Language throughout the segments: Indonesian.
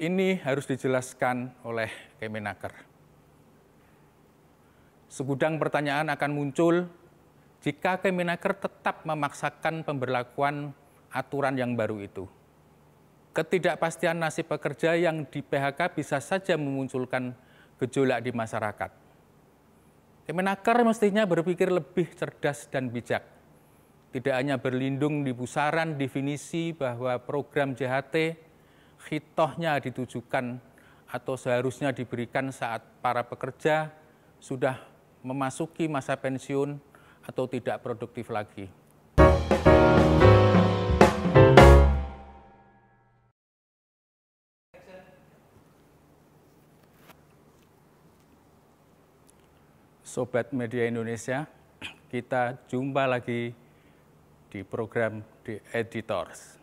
Ini harus dijelaskan oleh Kemenaker. Segudang pertanyaan akan muncul jika Kemenaker tetap memaksakan pemberlakuan aturan yang baru itu. Ketidakpastian nasib pekerja yang di PHK bisa saja memunculkan gejolak di masyarakat. Kemenaker mestinya berpikir lebih cerdas dan bijak. Tidak hanya berlindung di pusaran definisi bahwa program JHT khitohnya ditujukan atau seharusnya diberikan saat para pekerja sudah memasuki masa pensiun atau tidak produktif lagi. Sobat Media Indonesia, kita jumpa lagi di program The Editors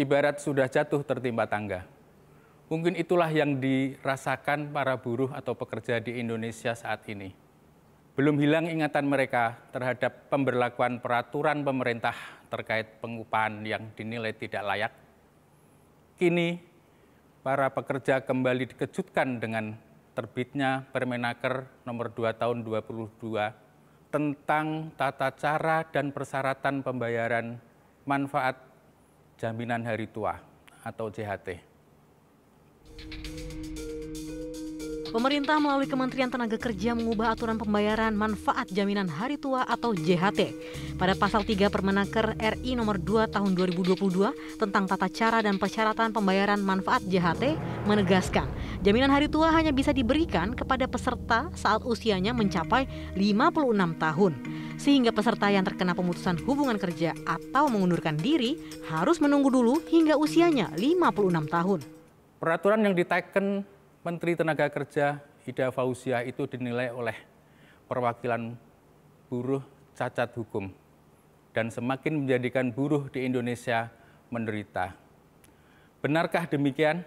ibarat sudah jatuh tertimpa tangga. Mungkin itulah yang dirasakan para buruh atau pekerja di Indonesia saat ini. Belum hilang ingatan mereka terhadap pemberlakuan peraturan pemerintah terkait pengupahan yang dinilai tidak layak. Kini, para pekerja kembali dikejutkan dengan terbitnya Permenaker nomor 2 tahun 2022 tentang tata cara dan persyaratan pembayaran manfaat jaminan hari tua atau JHT. Pemerintah melalui Kementerian Tenaga Kerja mengubah aturan pembayaran manfaat jaminan hari tua atau JHT pada pasal 3 Permenaker RI nomor 2 tahun 2022 tentang tata cara dan persyaratan pembayaran manfaat JHT menegaskan jaminan hari tua hanya bisa diberikan kepada peserta saat usianya mencapai 56 tahun sehingga peserta yang terkena pemutusan hubungan kerja atau mengundurkan diri harus menunggu dulu hingga usianya 56 tahun. Peraturan yang diteken Menteri Tenaga Kerja Ida Fauzia itu dinilai oleh perwakilan buruh cacat hukum dan semakin menjadikan buruh di Indonesia menderita. Benarkah demikian?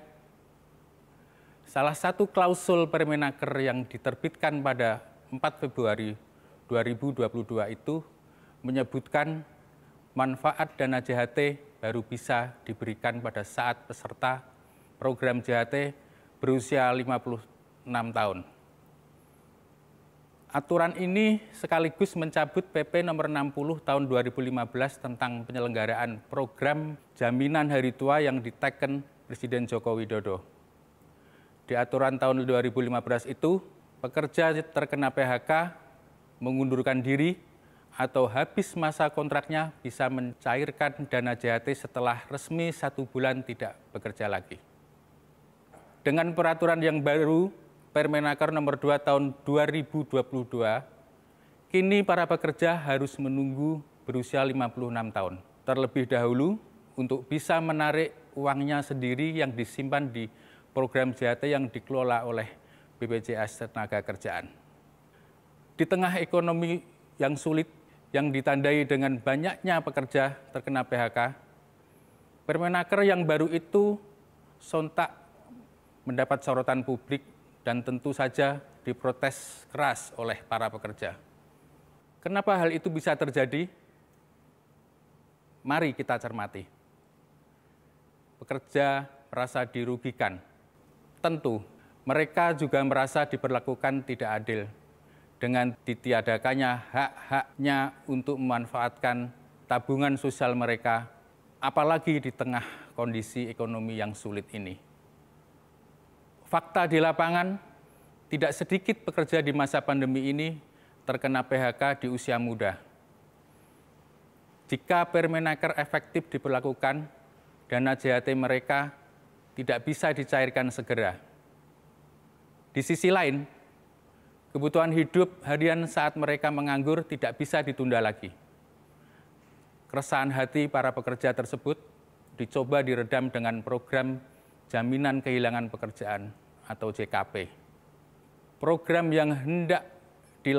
Salah satu klausul Permenaker yang diterbitkan pada 4 Februari 2022 itu menyebutkan manfaat dana JHT baru bisa diberikan pada saat peserta program JHT berusia 56 tahun. Aturan ini sekaligus mencabut PP nomor 60 tahun 2015 tentang penyelenggaraan program jaminan hari tua yang diteken Presiden Joko Widodo. Di aturan tahun 2015 itu, pekerja terkena PHK mengundurkan diri atau habis masa kontraknya bisa mencairkan dana JHT setelah resmi satu bulan tidak bekerja lagi dengan peraturan yang baru Permenaker nomor 2 tahun 2022, kini para pekerja harus menunggu berusia 56 tahun terlebih dahulu untuk bisa menarik uangnya sendiri yang disimpan di program JHT yang dikelola oleh BPJS Tenaga Kerjaan. Di tengah ekonomi yang sulit yang ditandai dengan banyaknya pekerja terkena PHK, Permenaker yang baru itu sontak mendapat sorotan publik dan tentu saja diprotes keras oleh para pekerja. Kenapa hal itu bisa terjadi? Mari kita cermati. Pekerja merasa dirugikan. Tentu, mereka juga merasa diperlakukan tidak adil dengan ditiadakannya hak-haknya untuk memanfaatkan tabungan sosial mereka, apalagi di tengah kondisi ekonomi yang sulit ini fakta di lapangan, tidak sedikit pekerja di masa pandemi ini terkena PHK di usia muda. Jika Permenaker efektif diberlakukan, dana JHT mereka tidak bisa dicairkan segera. Di sisi lain, kebutuhan hidup harian saat mereka menganggur tidak bisa ditunda lagi. Keresahan hati para pekerja tersebut dicoba diredam dengan program jaminan kehilangan pekerjaan atau JKP. Program yang hendak di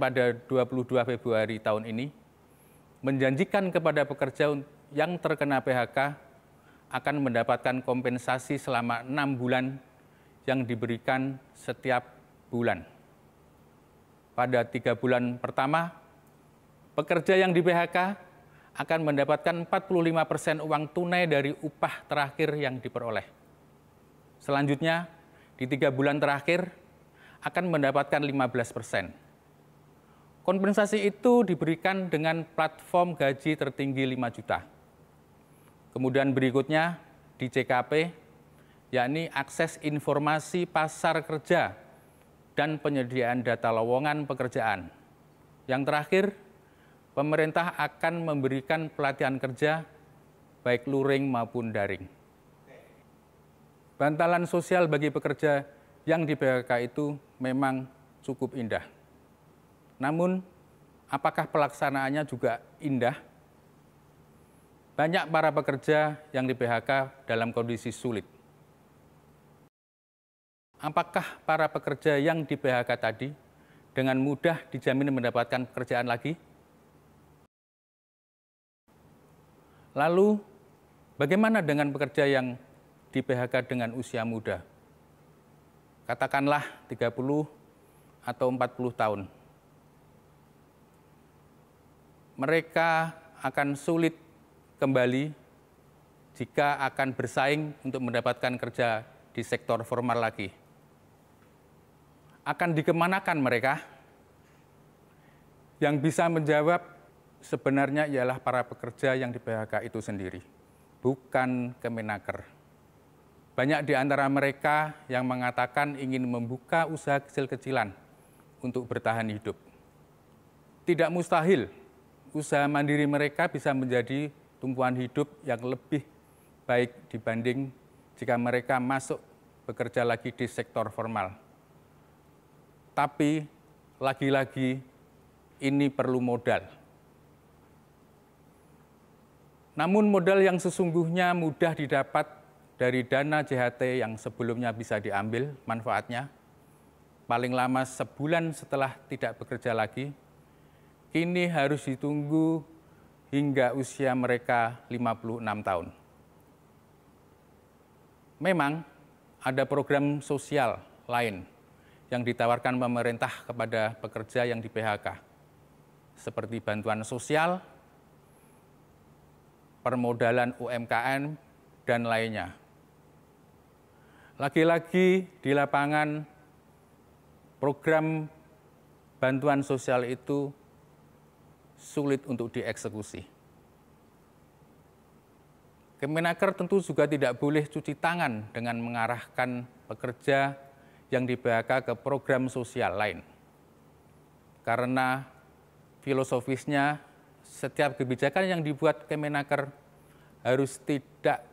pada 22 Februari tahun ini menjanjikan kepada pekerja yang terkena PHK akan mendapatkan kompensasi selama enam bulan yang diberikan setiap bulan. Pada tiga bulan pertama, pekerja yang di PHK akan mendapatkan 45 persen uang tunai dari upah terakhir yang diperoleh. Selanjutnya, di tiga bulan terakhir akan mendapatkan 15 persen. Kompensasi itu diberikan dengan platform gaji tertinggi 5 juta. Kemudian berikutnya di CKP, yakni akses informasi pasar kerja dan penyediaan data lowongan pekerjaan. Yang terakhir, pemerintah akan memberikan pelatihan kerja baik luring maupun daring. Bantalan sosial bagi pekerja yang di PHK itu memang cukup indah. Namun, apakah pelaksanaannya juga indah? Banyak para pekerja yang di PHK dalam kondisi sulit. Apakah para pekerja yang di PHK tadi dengan mudah dijamin mendapatkan pekerjaan lagi? Lalu bagaimana dengan pekerja yang di PHK dengan usia muda? Katakanlah 30 atau 40 tahun. Mereka akan sulit kembali jika akan bersaing untuk mendapatkan kerja di sektor formal lagi. Akan dikemanakan mereka? Yang bisa menjawab sebenarnya ialah para pekerja yang di PHK itu sendiri, bukan Kemenaker. Banyak di antara mereka yang mengatakan ingin membuka usaha kecil-kecilan untuk bertahan hidup. Tidak mustahil usaha mandiri mereka bisa menjadi tumpuan hidup yang lebih baik dibanding jika mereka masuk bekerja lagi di sektor formal. Tapi lagi-lagi ini perlu modal namun modal yang sesungguhnya mudah didapat dari dana JHT yang sebelumnya bisa diambil manfaatnya, paling lama sebulan setelah tidak bekerja lagi, kini harus ditunggu hingga usia mereka 56 tahun. Memang ada program sosial lain yang ditawarkan pemerintah kepada pekerja yang di PHK, seperti bantuan sosial permodalan UMKM, dan lainnya. Lagi-lagi di lapangan, program bantuan sosial itu sulit untuk dieksekusi. Kemenaker tentu juga tidak boleh cuci tangan dengan mengarahkan pekerja yang di ke program sosial lain. Karena filosofisnya setiap kebijakan yang dibuat Kemenaker harus tidak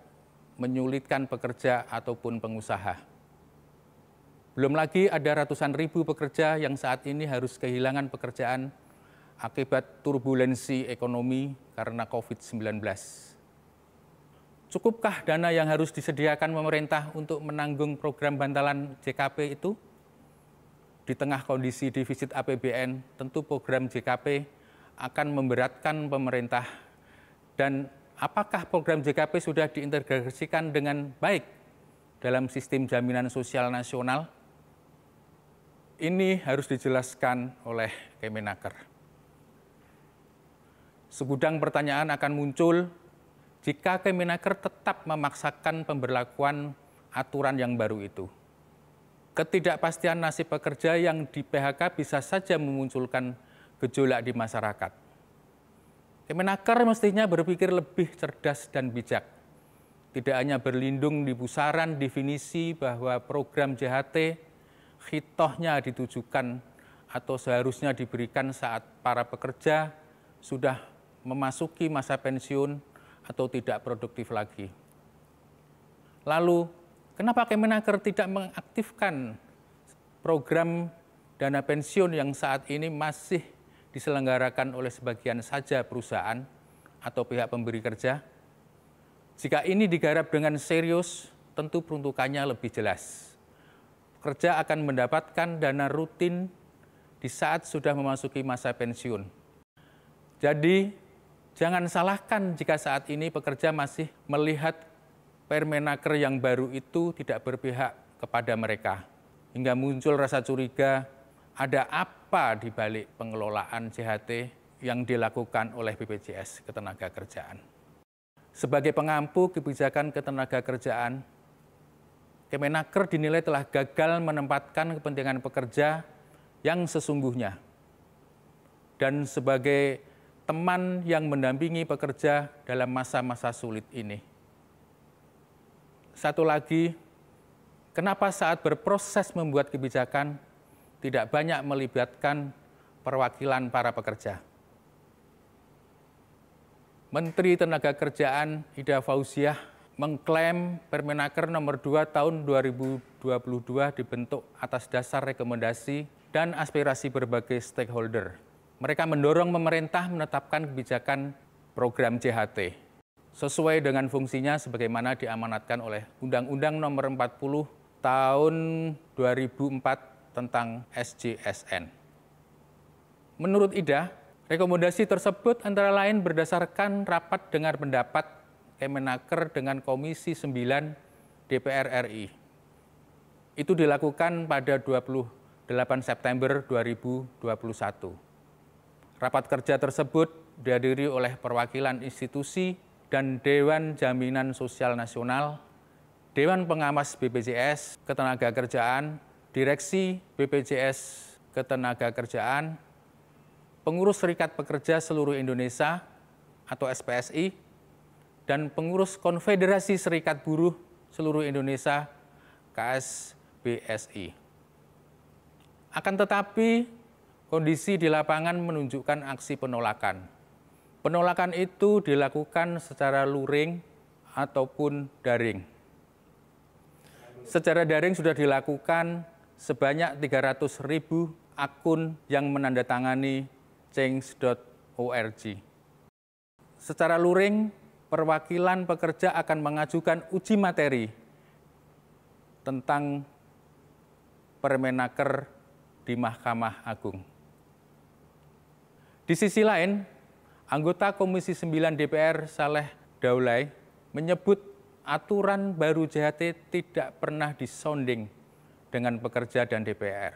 menyulitkan pekerja ataupun pengusaha. Belum lagi ada ratusan ribu pekerja yang saat ini harus kehilangan pekerjaan akibat turbulensi ekonomi karena COVID-19. Cukupkah dana yang harus disediakan pemerintah untuk menanggung program bantalan JKP itu? Di tengah kondisi defisit APBN, tentu program JKP akan memberatkan pemerintah dan apakah program JKP sudah diintegrasikan dengan baik dalam sistem jaminan sosial nasional? Ini harus dijelaskan oleh Kemenaker. Segudang pertanyaan akan muncul jika Kemenaker tetap memaksakan pemberlakuan aturan yang baru itu. Ketidakpastian nasib pekerja yang di PHK bisa saja memunculkan gejolak di masyarakat. Kemenaker mestinya berpikir lebih cerdas dan bijak. Tidak hanya berlindung di pusaran definisi bahwa program JHT khitohnya ditujukan atau seharusnya diberikan saat para pekerja sudah memasuki masa pensiun atau tidak produktif lagi. Lalu, kenapa Kemenaker tidak mengaktifkan program dana pensiun yang saat ini masih diselenggarakan oleh sebagian saja perusahaan atau pihak pemberi kerja. Jika ini digarap dengan serius, tentu peruntukannya lebih jelas. Kerja akan mendapatkan dana rutin di saat sudah memasuki masa pensiun. Jadi, jangan salahkan jika saat ini pekerja masih melihat permenaker yang baru itu tidak berpihak kepada mereka. Hingga muncul rasa curiga ada apa di balik pengelolaan JHT yang dilakukan oleh BPJS Ketenagakerjaan. Sebagai pengampu kebijakan ketenagakerjaan, Kemenaker dinilai telah gagal menempatkan kepentingan pekerja yang sesungguhnya dan sebagai teman yang mendampingi pekerja dalam masa-masa sulit ini. Satu lagi, kenapa saat berproses membuat kebijakan tidak banyak melibatkan perwakilan para pekerja. Menteri Tenaga Kerjaan Ida Fauziah mengklaim Permenaker nomor 2 tahun 2022 dibentuk atas dasar rekomendasi dan aspirasi berbagai stakeholder. Mereka mendorong pemerintah menetapkan kebijakan program JHT sesuai dengan fungsinya sebagaimana diamanatkan oleh Undang-Undang nomor 40 tahun 2004 tentang SJSN. Menurut Ida, rekomendasi tersebut antara lain berdasarkan rapat dengar pendapat Kemenaker dengan Komisi 9 DPR RI. Itu dilakukan pada 28 September 2021. Rapat kerja tersebut dihadiri oleh perwakilan institusi dan Dewan Jaminan Sosial Nasional Dewan Pengawas BPJS Ketenagakerjaan Direksi BPJS Ketenagakerjaan, pengurus Serikat Pekerja Seluruh Indonesia atau SPSI, dan pengurus Konfederasi Serikat Buruh Seluruh Indonesia KSBSI. Akan tetapi, kondisi di lapangan menunjukkan aksi penolakan. Penolakan itu dilakukan secara luring ataupun daring. Secara daring sudah dilakukan sebanyak 300 ribu akun yang menandatangani change.org. Secara luring, perwakilan pekerja akan mengajukan uji materi tentang Permenaker di Mahkamah Agung. Di sisi lain, anggota Komisi 9 DPR Saleh Daulay menyebut aturan baru JHT tidak pernah disounding dengan pekerja dan DPR.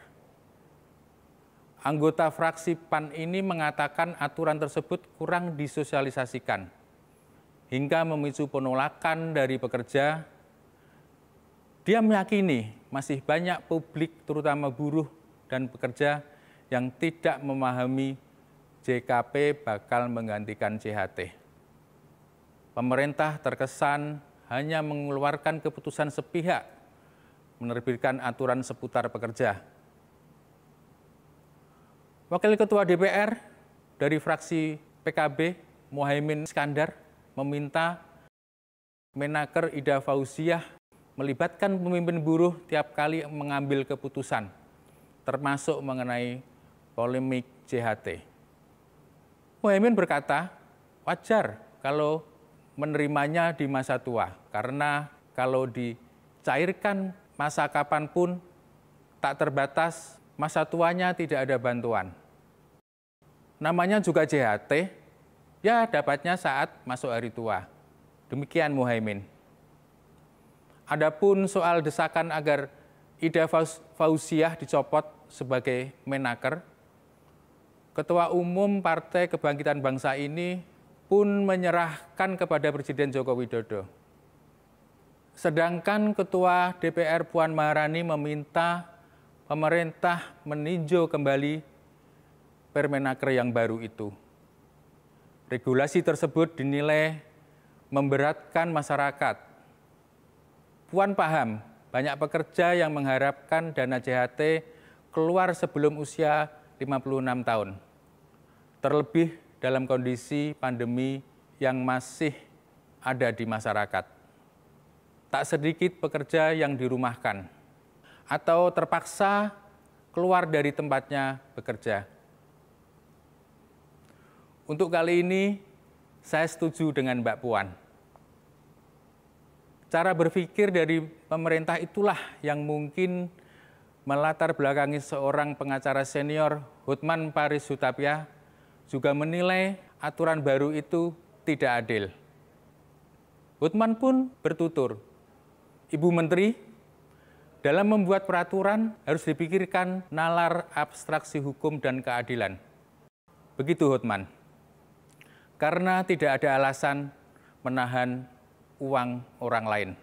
Anggota fraksi PAN ini mengatakan aturan tersebut kurang disosialisasikan hingga memicu penolakan dari pekerja. Dia meyakini masih banyak publik terutama buruh dan pekerja yang tidak memahami JKP bakal menggantikan CHT. Pemerintah terkesan hanya mengeluarkan keputusan sepihak menerbitkan aturan seputar pekerja. Wakil Ketua DPR dari fraksi PKB, Mohaimin Iskandar, meminta Menaker Ida Fauziah melibatkan pemimpin buruh tiap kali mengambil keputusan, termasuk mengenai polemik JHT. Mohaimin berkata, wajar kalau menerimanya di masa tua, karena kalau dicairkan masa pun tak terbatas, masa tuanya tidak ada bantuan. Namanya juga JHT, ya dapatnya saat masuk hari tua. Demikian Muhaimin. Adapun soal desakan agar Ida Fauziah dicopot sebagai menaker, Ketua Umum Partai Kebangkitan Bangsa ini pun menyerahkan kepada Presiden Joko Widodo. Sedangkan Ketua DPR Puan Maharani meminta pemerintah meninjau kembali Permenaker yang baru itu. Regulasi tersebut dinilai memberatkan masyarakat. Puan paham banyak pekerja yang mengharapkan dana JHT keluar sebelum usia 56 tahun. Terlebih dalam kondisi pandemi yang masih ada di masyarakat tak sedikit pekerja yang dirumahkan atau terpaksa keluar dari tempatnya bekerja. Untuk kali ini, saya setuju dengan Mbak Puan. Cara berpikir dari pemerintah itulah yang mungkin melatar belakangi seorang pengacara senior, Hutman Paris Hutapia, juga menilai aturan baru itu tidak adil. Hutman pun bertutur, Ibu Menteri, dalam membuat peraturan harus dipikirkan nalar abstraksi hukum dan keadilan. Begitu Hotman. Karena tidak ada alasan menahan uang orang lain.